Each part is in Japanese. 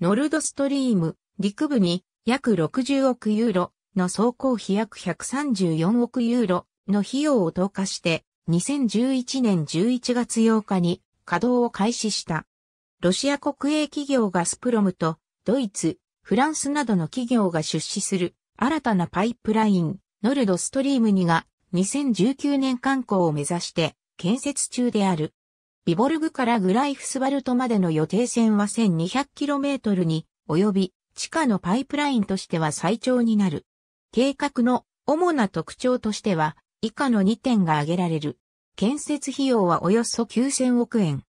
ノルドストリーム、陸部に約60億ユーロの総工費約134億ユーロの費用を投下して2011年11月8日に稼働を開始した。ロシア国営企業ガスプロムとドイツ、フランスなどの企業が出資する新たなパイプライン、ノルドストリーム2が2019年観光を目指して建設中である。ビボルグからグライフスバルトまでの予定線は 1200km に及び地下のパイプラインとしては最長になる。計画の主な特徴としては以下の2点が挙げられる。建設費用はおよそ9000億円。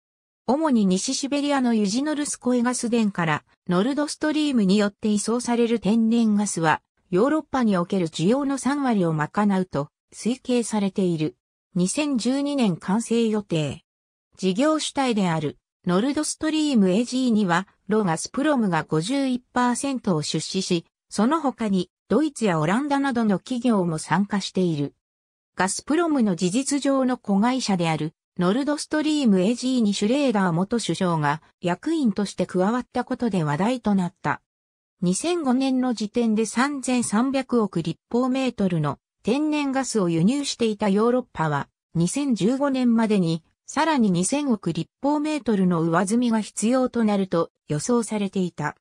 主に西シベリアのユジノルスコエガス電からノルドストリームによって移送される天然ガスはヨーロッパにおける需要の3割を賄うと推計されている。2012年完成予定。事業主体であるノルドストリーム AG にはロガスプロムが51%を出資し、その他にドイツやオランダなどの企業も参加している。ガスプロムの事実上の子会社であるノルドストリーム AG にシュレーダー元首相が役員として加わったことで話題となった。2005年の時点で3300億立方メートルの天然ガスを輸入していたヨーロッパは2015年までにさらに2000億立方メートルの上積みが必要となると予想されていた。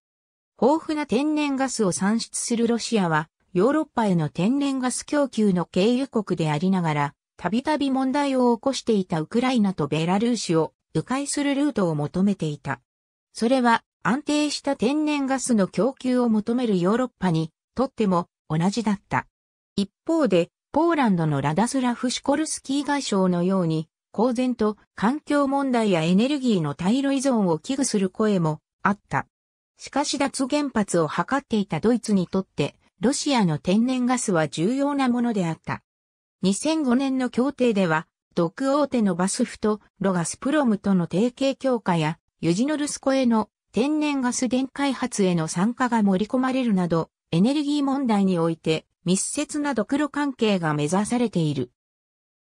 豊富な天然ガスを産出するロシアは、ヨーロッパへの天然ガス供給の経由国でありながら、たびたび問題を起こしていたウクライナとベラルーシを迂回するルートを求めていた。それは安定した天然ガスの供給を求めるヨーロッパにとっても同じだった。一方で、ポーランドのラダスラフ・シコルスキー外相のように、公然と環境問題やエネルギーの対路依存を危惧する声もあった。しかし脱原発を図っていたドイツにとって、ロシアの天然ガスは重要なものであった。2005年の協定では、毒大手のバスフとロガスプロムとの提携強化や、ユジノルスコへの天然ガス電開発への参加が盛り込まれるなど、エネルギー問題において密接な独路ロ関係が目指されている。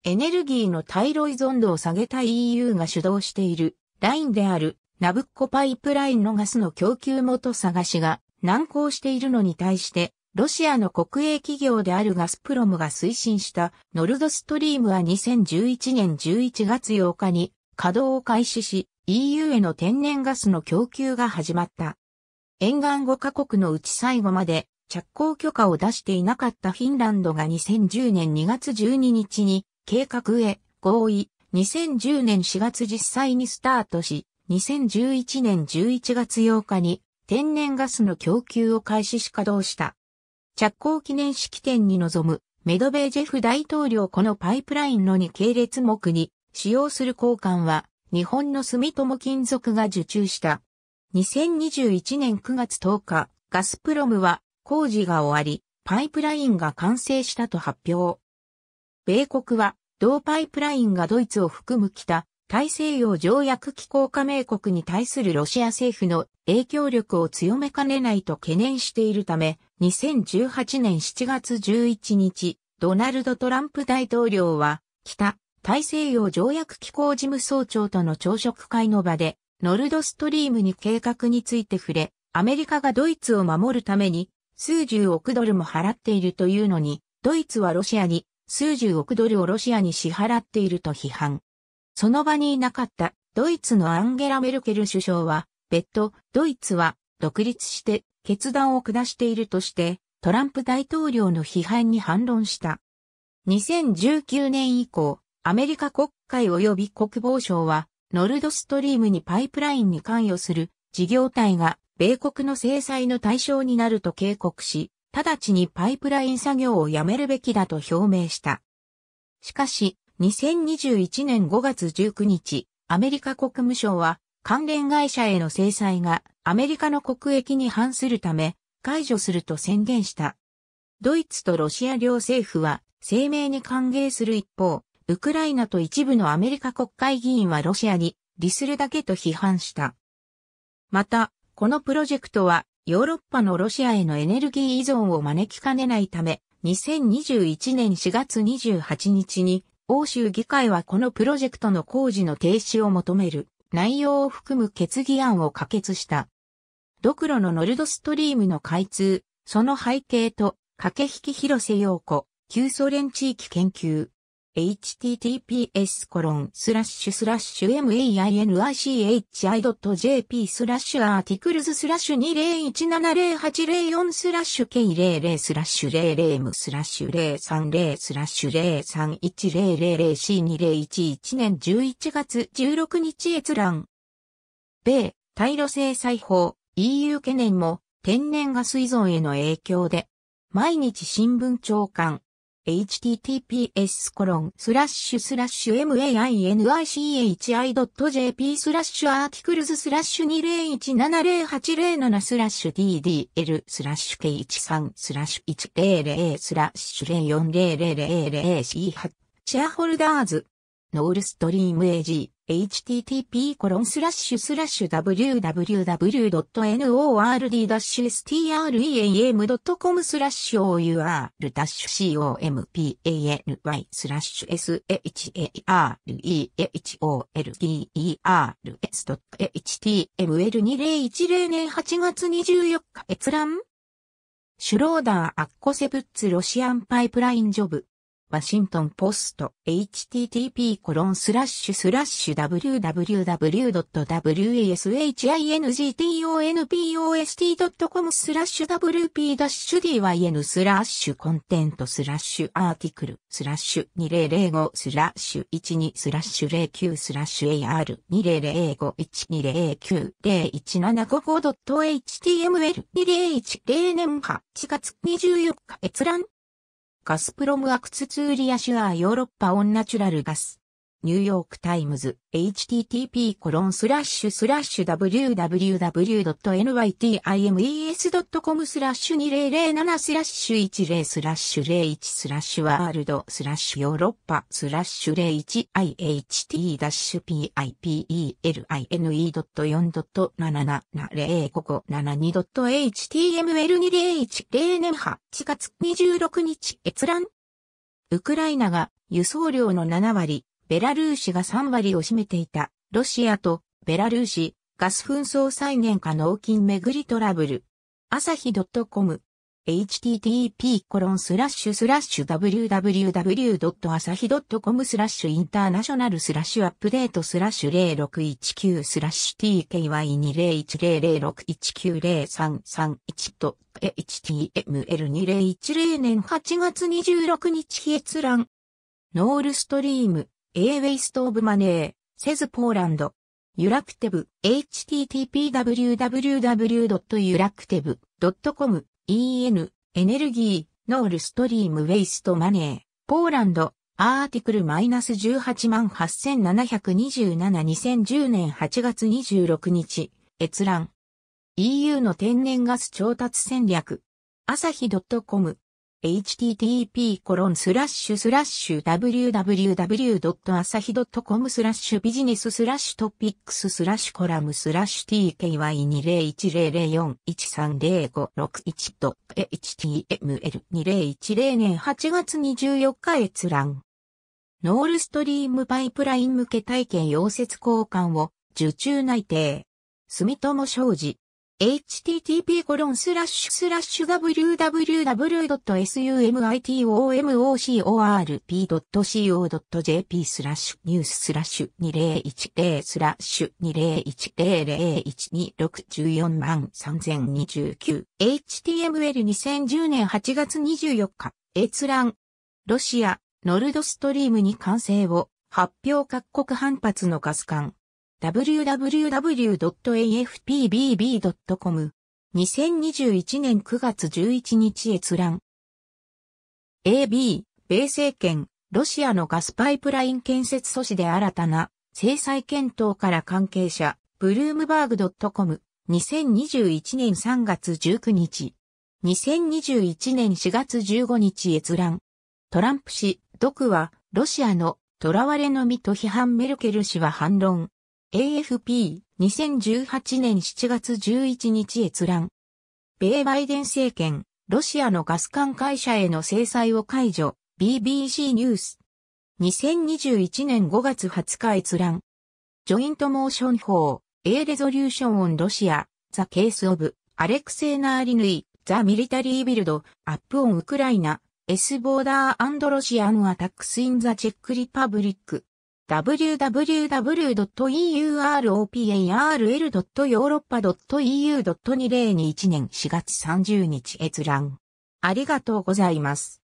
エネルギーの対ロ依存度を下げた EU が主導しているラインであるナブッコパイプラインのガスの供給元探しが難航しているのに対してロシアの国営企業であるガスプロムが推進したノルドストリームは2011年11月8日に稼働を開始し EU への天然ガスの供給が始まった。沿岸5カ国のうち最後まで着工許可を出していなかったフィンランドが2010年2月12日に計画へ合意、2010年4月実際にスタートし、2011年11月8日に天然ガスの供給を開始し稼働した。着工記念式典に臨むメドベージェフ大統領このパイプラインの2系列目に使用する交換は日本の住友金属が受注した。2021年9月10日、ガスプロムは工事が終わり、パイプラインが完成したと発表。米国は同パイプラインがドイツを含む北、大西洋条約機構加盟国に対するロシア政府の影響力を強めかねないと懸念しているため、2018年7月11日、ドナルド・トランプ大統領は、北、大西洋条約機構事務総長との朝食会の場で、ノルドストリームに計画について触れ、アメリカがドイツを守るために、数十億ドルも払っているというのに、ドイツはロシアに数十億ドルをロシアに支払っていると批判。その場にいなかったドイツのアンゲラ・メルケル首相は、別途ドイツは独立して決断を下しているとして、トランプ大統領の批判に反論した。2019年以降、アメリカ国会及び国防省は、ノルドストリームにパイプラインに関与する事業体が米国の制裁の対象になると警告し、直ちにパイプライン作業をやめるべきだと表明した。しかし、2021年5月19日、アメリカ国務省は関連会社への制裁がアメリカの国益に反するため解除すると宣言した。ドイツとロシア両政府は声明に歓迎する一方、ウクライナと一部のアメリカ国会議員はロシアに利するだけと批判した。また、このプロジェクトはヨーロッパのロシアへのエネルギー依存を招きかねないため、2021年4月28日に、欧州議会はこのプロジェクトの工事の停止を求める内容を含む決議案を可決した。ドクロのノルドストリームの開通、その背景と、駆け引き広瀬陽子、旧ソ連地域研究、https コロンスラッシュスラッシュ mainichi.jp スラッシュアーティクルズスラッシュ20170804スラッシュ k00 スラッシュ00ムスラッシュ030スラッシュ 031000c2011 年11月16日閲覧。米、対路制裁法、EU 懸念も天然ガス依存への影響で、毎日新聞長官。https コロンスラッシュスラッシュ mainichi.jp スラッシュアーティクルズスラッシュ20170807スラッシュ ddl スラッシュ k13 スラッシュ100スラッシュ0400000 c シェアホルダーズノールストリーム AG、http コロンスラッシュスラッシュ www.nord-stream.com スラッシュ our-company スラッシュ shareholder.html2010 s 年8月24日閲覧シュローダーアッコセブッツロシアンパイプラインジョブワシントンポスト http://www.washingtonpost.com コロンススララッッシシュュスラッシュ wp-dyn スラッシュコンテントスラッシュアーティクルスラッシュ2005スラッシュ12スラッシュ09スラッシュ AR20051209017555.html2010 年8月24日閲覧ガスプロムアクツツーリアシュアーヨーロッパオンナチュラルガス。ニューヨークタイムズ、http コロンスラッシュスラッシュ www.nytimes.com スラッシュ2007スラッシュ10スラッシュ01スラッシュワールドスラッシュヨーロッパスラッシュ0 1 p i p e l i n e 4 7 7 0 5 7 2 h t m l 2 0 0 1年8月26日閲覧ウクライナが輸送量の7割、ベラルーシが3割を占めていた、ロシアとベラルーシ、ガス紛争再現化納金めぐりトラブル。朝日 .com http コロンスラッシュスラッシュ www. 朝日 .com スラッシュインターナショナルスラッシュアップデートスラッシュ0619スラッシュ tky201006190331 と html2010 年8月26日閲覧ノールストリーム A Waste of Money, Says Poland. ユラクテブ、h t t p w w w u r a c t e v c o m en、エネルギー、ノールストリームウェイストマネー、ポーランド、アーティクル -188,727-2010 年8月26日、閲覧。EU の天然ガス調達戦略。朝日 .com http://www.asahi.com スラッシュビジネススラッシュトピックススラッシュコラムスラッシュ tky201004130561 と html2010 年8月24日閲覧。ノールストリームパイプライン向け体験溶接交換を受注内定。住友商事。http://www.sumitomocorp.co.jp スラッシュニューススラッシュ2010スラッシュ2010012614万3029 HTML2010 年8月24日閲覧ロシアノルドストリームに完成を発表各国反発のガス管 www.afpbb.com。2021年9月11日閲覧。AB、米政権、ロシアのガスパイプライン建設阻止で新たな制裁検討から関係者、ブルームバーグ .com。2021年3月19日。2021年4月15日閲覧。トランプ氏、毒は、ロシアの囚われの身と批判メルケル氏は反論。AFP、2018年7月11日閲覧。米バイデン政権、ロシアのガス管会社への制裁を解除、BBC ニュース。2021年5月20日閲覧。ジョイントモーション法、A Resolution on Russia, The Case of, アレクセイナーリヌイ、The Military Build, Up on Ukraine, S Border and Russian Attacks in the Czech Republic. www.europanrl.europe.eu.2021 年4月30日閲覧。ありがとうございます。